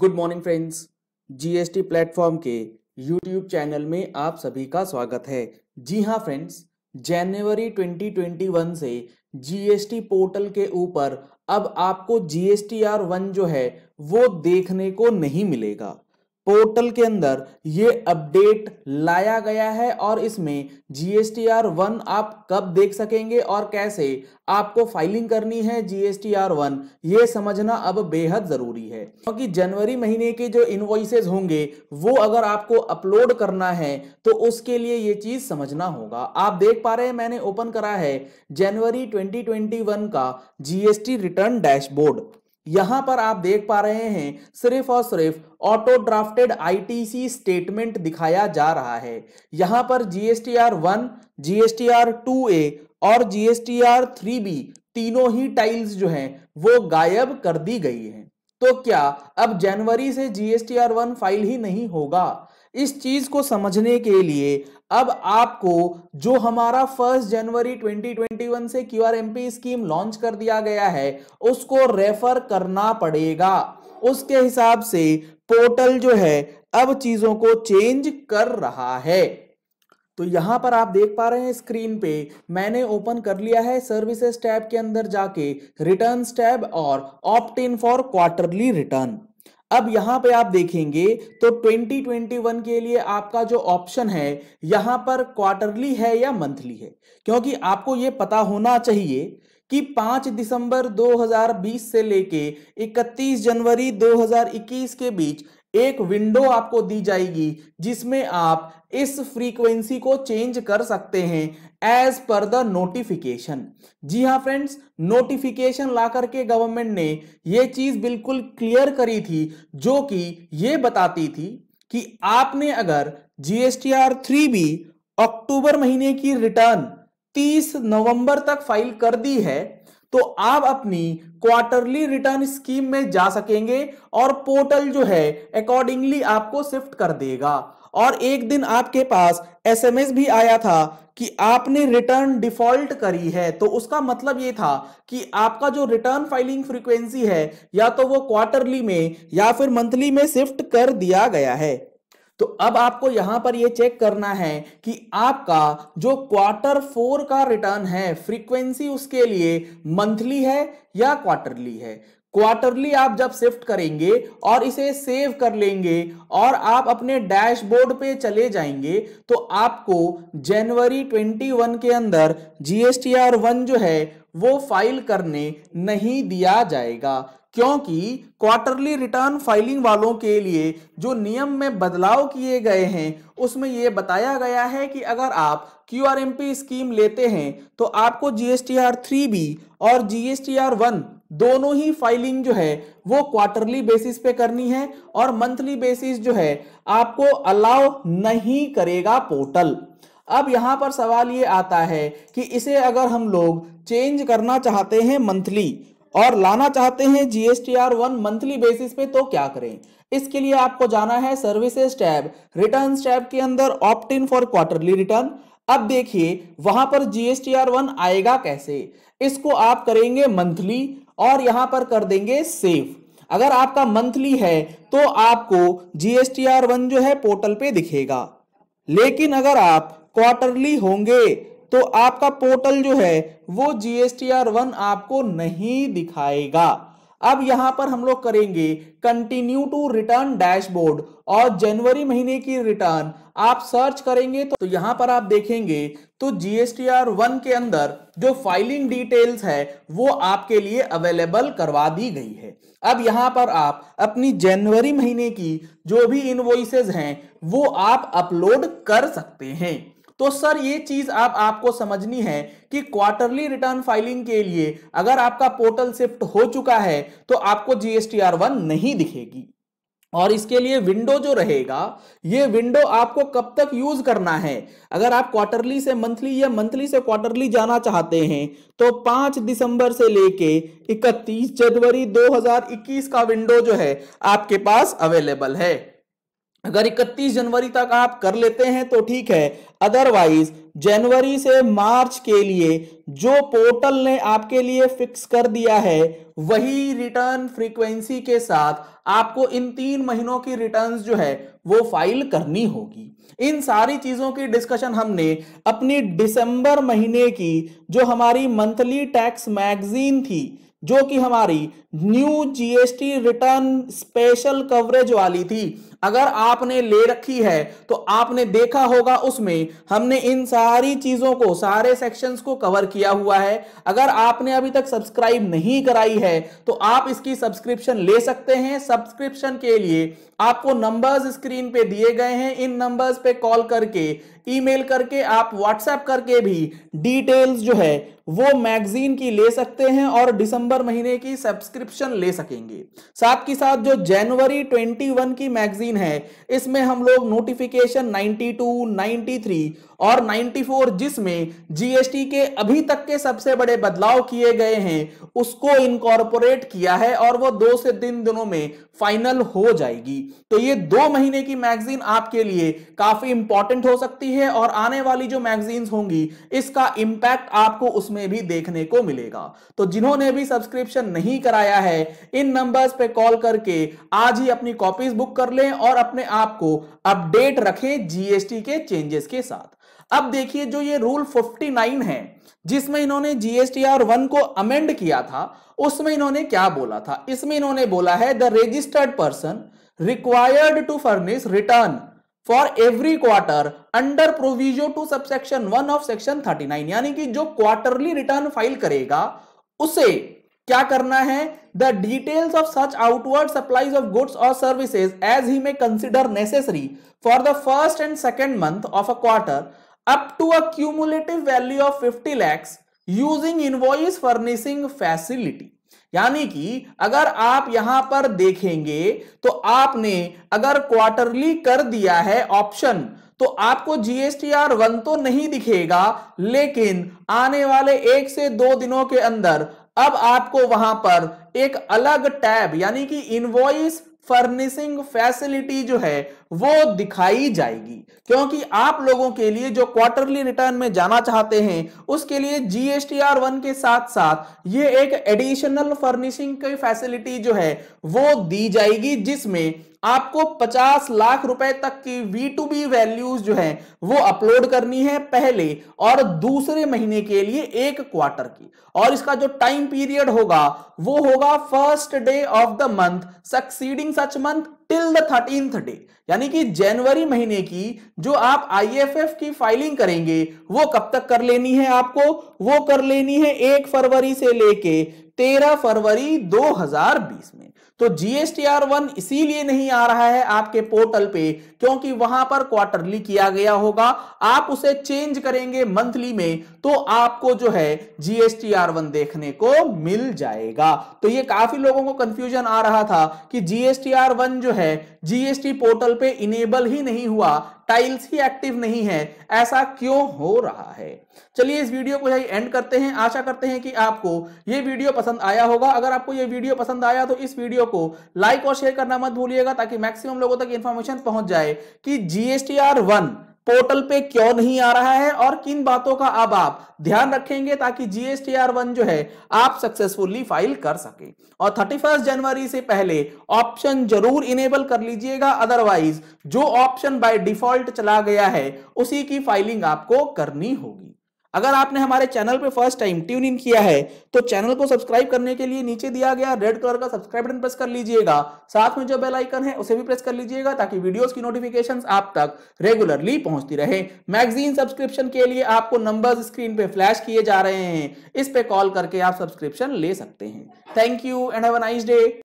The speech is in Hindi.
good morning friends GST platform के यूट्यूब चैनल में आप सभी का स्वागत है जी हाँ फ्रेंड्स जनवरी 2021 से जीएसटी पोर्टल के ऊपर अब आपको जीएसटी आर वन जो है वो देखने को नहीं मिलेगा पोर्टल के अंदर ये अपडेट लाया गया है और इसमें जीएसटीआर वन आप कब देख सकेंगे और कैसे आपको फाइलिंग करनी है जीएसटीआर वन ये समझना अब बेहद जरूरी है क्योंकि तो जनवरी महीने के जो इनवॉइसेज होंगे वो अगर आपको अपलोड करना है तो उसके लिए ये चीज समझना होगा आप देख पा रहे हैं मैंने ओपन करा है जनवरी 2021 का जीएसटी रिटर्न डैशबोर्ड यहां पर आप देख पा रहे हैं सिर्फ और सिर्फ ऑटो ड्राफ्टेड आईटीसी स्टेटमेंट दिखाया जा रहा है यहां पर GSTR one GSTR two A और जीएसटीआर थ्री बी तीनों ही टाइल्स जो हैं वो गायब कर दी गई हैं तो क्या अब जनवरी से जीएसटीआर वन फाइल ही नहीं होगा इस चीज को समझने के लिए अब आपको जो हमारा फर्स्ट जनवरी 2021 से क्यू स्कीम लॉन्च कर दिया गया है उसको रेफर करना पड़ेगा उसके हिसाब से पोर्टल जो है अब चीजों को चेंज कर रहा है तो यहां पर आप देख पा रहे हैं स्क्रीन पे मैंने ओपन कर लिया है सर्विसेज टैब के अंदर जाके रिटर्न टैब और opt in for quarterly return अब यहां पे आप देखेंगे तो 2021 के लिए आपका जो ऑप्शन है यहां पर क्वार्टरली है या मंथली है क्योंकि आपको यह पता होना चाहिए कि 5 दिसंबर 2020 से लेके 31 जनवरी 2021 के बीच एक विंडो आपको दी जाएगी जिसमें आप इस फ्रीक्वेंसी को चेंज कर सकते हैं एज पर द नोटिफिकेशन जी हाँ फ्रेंड्स नोटिफिकेशन ला करके गवर्नमेंट ने यह चीज बिल्कुल क्लियर करी थी जो कि यह बताती थी कि आपने अगर जीएसटीआर थ्री बी अक्टूबर महीने की रिटर्न 30 नवंबर तक फाइल कर दी है तो आप अपनी क्वार्टरली रिटर्न स्कीम में जा सकेंगे और पोर्टल जो है अकॉर्डिंगली आपको शिफ्ट कर देगा और एक दिन आपके पास एसएमएस भी आया था कि आपने रिटर्न डिफॉल्ट करी है तो उसका मतलब ये था कि आपका जो रिटर्न फाइलिंग फ्रीक्वेंसी है या तो वो क्वार्टरली में या फिर मंथली में शिफ्ट कर दिया गया है तो अब आपको यहां पर यह चेक करना है कि आपका जो क्वार्टर फोर का रिटर्न है फ्रीक्वेंसी उसके लिए मंथली है या क्वार्टरली है क्वार्टरली आप जब शिफ्ट करेंगे और इसे सेव कर लेंगे और आप अपने डैशबोर्ड पे चले जाएंगे तो आपको जनवरी 21 के अंदर जीएसटीआर वन जो है वो फाइल करने नहीं दिया जाएगा क्योंकि क्वार्टरली रिटर्न फाइलिंग वालों के लिए जो नियम में बदलाव किए गए हैं उसमें ये बताया गया है कि अगर आप क्यू स्कीम लेते हैं तो आपको G S T R three B और G S T R one दोनों ही फाइलिंग जो है वो क्वार्टरली बेसिस पे करनी है और मंथली बेसिस जो है आपको अलाउ नहीं करेगा पोर्टल अब यहां पर सवाल ये आता है कि इसे अगर हम लोग चेंज करना चाहते हैं मंथली और लाना चाहते हैं जीएसटीआर वन मंथली बेसिस पे तो क्या करें इसके लिए आपको जाना है सर्विसेज टैब रिटर्न टैब के अंदर opt in for quarterly return अब देखिए वहां पर जीएसटीआर वन आएगा कैसे इसको आप करेंगे मंथली और यहां पर कर देंगे सेव अगर आपका मंथली है तो आपको जीएसटी आर वन जो है पोर्टल पे दिखेगा लेकिन अगर आप क्वार्टरली होंगे तो आपका पोर्टल जो है वो जीएसटी आर वन आपको नहीं दिखाएगा अब यहां पर हम लोग करेंगे कंटिन्यू टू रिटर्न डैशबोर्ड और जनवरी महीने की रिटर्न आप सर्च करेंगे तो, तो यहां पर आप देखेंगे तो जीएसटीआर वन के अंदर जो फाइलिंग डिटेल्स है वो आपके लिए अवेलेबल करवा दी गई है अब यहां पर आप अपनी जनवरी महीने की जो भी इनवॉइसेज हैं वो आप अपलोड कर सकते हैं तो सर ये चीज आप आपको समझनी है कि क्वार्टरली रिटर्न फाइलिंग के लिए अगर आपका पोर्टल शिफ्ट हो चुका है तो आपको जीएसटी आर वन नहीं दिखेगी और इसके लिए विंडो जो रहेगा ये विंडो आपको कब तक यूज करना है अगर आप क्वार्टरली से मंथली या मंथली से क्वार्टरली जाना चाहते हैं तो 5 दिसंबर से लेके 31 जनवरी 2021 का विंडो जो है आपके पास अवेलेबल है अगर 31 जनवरी तक आप कर लेते हैं तो ठीक है अदरवाइज जनवरी से मार्च के लिए जो पोर्टल ने आपके लिए फिक्स कर दिया है वही रिटर्न फ्रीक्वेंसी के साथ आपको इन तीन महीनों की रिटर्न्स जो है वो फाइल करनी होगी इन सारी चीजों की डिस्कशन हमने अपनी दिसंबर महीने की जो हमारी मंथली टैक्स मैगजीन थी जो कि हमारी new GST return special coverage वाली थी अगर आपने ले रखी है तो आपने देखा होगा उसमें हमने इन सारी चीजों को सारे सेक्शंस को कवर किया हुआ है अगर आपने अभी तक सब्सक्राइब नहीं कराई है तो आप इसकी सब्सक्रिप्शन ले सकते हैं सब्सक्रिप्शन के लिए आपको नंबर्स स्क्रीन पे दिए गए हैं इन नंबर्स पे कॉल करके ईमेल करके आप व्हाट्सएप करके भी डिटेल्स जो है वो मैगजीन की ले सकते हैं और दिसंबर महीने की सब्सक्रिप्शन ले सकेंगे साथ के साथ जो जनवरी 21 की मैगजीन है इसमें हम लोग नोटिफिकेशन 92, 93 और 94 जिसमें जीएसटी के अभी तक के सबसे बड़े बदलाव किए गए हैं उसको इनकॉर्पोरेट किया है और वो दो से तीन दिनों में फाइनल हो जाएगी तो ये दो महीने की मैगजीन आपके लिए काफी इंपॉर्टेंट हो सकती है और आने वाली जो मैगजीन्स होंगी इसका इंपैक्ट आपको उसमें भी देखने को मिलेगा तो जिन्होंने भी सब्सक्रिप्शन नहीं कराया है इन नंबर्स पे कॉल करके आज ही अपनी कॉपीज बुक कर लें और अपने आप को अपडेट रखें जीएसटी के चेंजेस के साथ अब देखिए जो ये रूल 59 है जिसमें इन्होंने जीएसटीआर वन को अमेंड किया था उसमें इन्होंने क्या बोला था इसमें इन्होंने बोला है the registered person required to furnish return for every quarter under proviso to subsection one of section 39 यानी कि जो क्वार्टरली रिटर्न फाइल करेगा उसे क्या करना है the details of such outward supplies of goods और services as he may consider necessary for the first and second month of a quarter up to a cumulative value of 50 lakhs using invoice furnishing facility यानी कि अगर आप यहां पर देखेंगे तो आपने अगर क्वार्टरली कर दिया है ऑप्शन तो आपको जीएसटीआर वन तो नहीं दिखेगा लेकिन आने वाले एक से दो दिनों के अंदर अब आपको वहां पर एक अलग टैब यानी कि इनवॉइस फर्निशिंग फैसिलिटी जो है वो दिखाई जाएगी क्योंकि आप लोगों के लिए जो क्वार्टरली रिटर्न में जाना चाहते हैं उसके लिए जीएसटीआर वन के साथ साथ ये एक एडिशनल फर्निशिंग की फैसिलिटी जो है वो दी जाएगी जिसमें आपको 50 लाख रुपए तक की वी टू बी वैल्यूज जो है वो अपलोड करनी है पहले और दूसरे महीने के लिए एक क्वार्टर की और इसका जो टाइम पीरियड होगा वो होगा first day of the month succeeding such month till the thirteenth day यानी कि जनवरी महीने की जो आप आईएफएफ की फाइलिंग करेंगे वो कब तक कर लेनी है आपको वो कर लेनी है एक फरवरी से लेके तेरह फरवरी दो में तो जीएसटीआर वन इसीलिए नहीं आ रहा है आपके पोर्टल पे क्योंकि वहां पर क्वार्टरली किया गया होगा आप उसे चेंज करेंगे मंथली में तो आपको जो है जीएसटीआर वन देखने को मिल जाएगा तो ये काफी लोगों को कंफ्यूजन आ रहा था कि जीएसटीआर वन जो है जीएसटी पोर्टल पे इनेबल ही नहीं हुआ टाइल्स ही एक्टिव नहीं है ऐसा क्यों हो रहा है चलिए इस वीडियो को यही एंड करते हैं आशा करते हैं कि आपको ये वीडियो पसंद आया होगा अगर आपको ये वीडियो पसंद आया तो इस वीडियो को लाइक और शेयर करना मत भूलिएगा ताकि मैक्सिमम लोगों तक इन्फॉर्मेशन पहुंच जाए कि आर वन पोर्टल पे क्यों नहीं आ रहा है और किन बातों का अब आप ध्यान रखेंगे ताकि जीएसटी आर वन जो है आप सक्सेसफुली फाइल कर सके और 31 जनवरी से पहले ऑप्शन जरूर इनेबल कर लीजिएगा अदरवाइज जो ऑप्शन बाय डिफॉल्ट चला गया है उसी की फाइलिंग आपको करनी होगी अगर आपने हमारे चैनल पे फर्स्ट टाइम ट्यून इन किया है तो चैनल को सब्सक्राइब करने के लिए नीचे दिया गया रेड कलर का सब्सक्राइब बटन प्रेस कर लीजिएगा साथ में जो बेल आइकन है उसे भी प्रेस कर लीजिएगा ताकि वीडियोस की नोटिफिकेशन आप तक रेगुलरली पहुंचती रहे मैगजीन सब्सक्रिप्शन के लिए आपको नंबर स्क्रीन पे फ्लैश किए जा रहे हैं इस पे कॉल करके आप सब्सक्रिप्शन ले सकते हैं thank you and have nice day